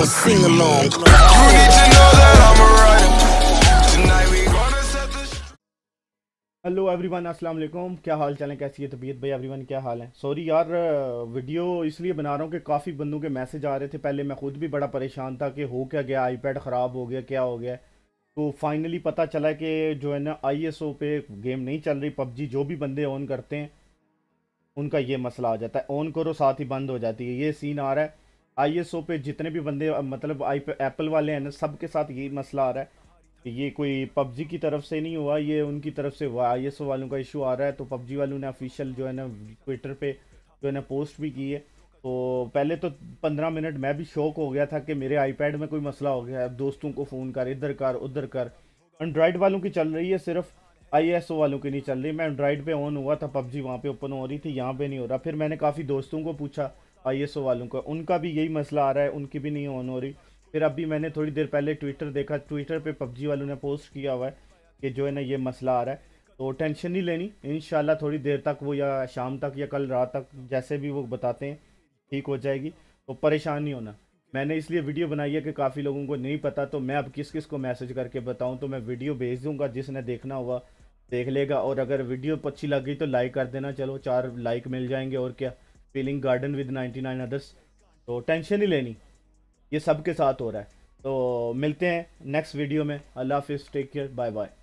a sing along. You need to know that I'm a hello everyone अस्सलाम वालेकुम क्या हाल चाल है कैसी है तबीयत भाई एवरीवन क्या हाल है सॉरी यार वीडियो इसलिए बना रहा हूँ कि काफ़ी बंदों के मैसेज आ रहे थे पहले मैं खुद भी बड़ा परेशान था कि हो क्या गया आईपैड ख़राब हो गया क्या हो गया तो फाइनली पता चला कि जो है ना आईएसओ पे गेम नहीं चल रही पबजी जो भी बंदे ऑन करते हैं उनका ये मसला आ जाता है ऑन करो साथ ही बंद हो जाती है ये सीन आ रहा है आई पे जितने भी बंदे मतलब आई एप्पल वाले हैं ना सब के साथ यही मसला आ रहा है ये कोई पबजी की तरफ से नहीं हुआ ये उनकी तरफ से हुआ आई वालों का इशू आ रहा है तो पबजी वालों ने ऑफिशियल जो है ना ट्विटर पे जो है ना पोस्ट भी की है तो पहले तो पंद्रह मिनट मैं भी शौक हो गया था कि मेरे आईपैड में कोई मसला हो गया है दोस्तों को फ़ोन कर इधर कर उधर कर एंड्रॉयड वालों की चल रही है सिर्फ आई वालों की नहीं चल रही मैं एंड्रॉयड पे ऑन हुआ था पबजी वहाँ पे ओपन हो रही थी यहाँ पे नहीं हो रहा फिर मैंने काफ़ी दोस्तों को पूछा ओ वालों का उनका भी यही मसला आ रहा है उनकी भी नहीं ऑन हो रही फिर अभी मैंने थोड़ी देर पहले ट्विटर देखा ट्विटर पे पबजी वालों ने पोस्ट किया हुआ है कि जो है ना ये मसला आ रहा है तो टेंशन नहीं लेनी इन थोड़ी देर तक वो या शाम तक या कल रात तक जैसे भी वो बताते हैं ठीक हो जाएगी तो परेशान नहीं होना मैंने इसलिए वीडियो बनाई है कि काफ़ी लोगों को नहीं पता तो मैं अब किस किस को मैसेज करके बताऊँ तो मैं वीडियो भेज दूंगा जिसने देखना हुआ देख लेगा और अगर वीडियो अच्छी लग गई तो लाइक कर देना चलो चार लाइक मिल जाएंगे और क्या फीलिंग गार्डन विद 99 अदर्स तो टेंशन नहीं लेनी ये सब के साथ हो रहा है तो मिलते हैं नेक्स्ट वीडियो में अल्लाह हाफिज़ टेक केयर बाय बाय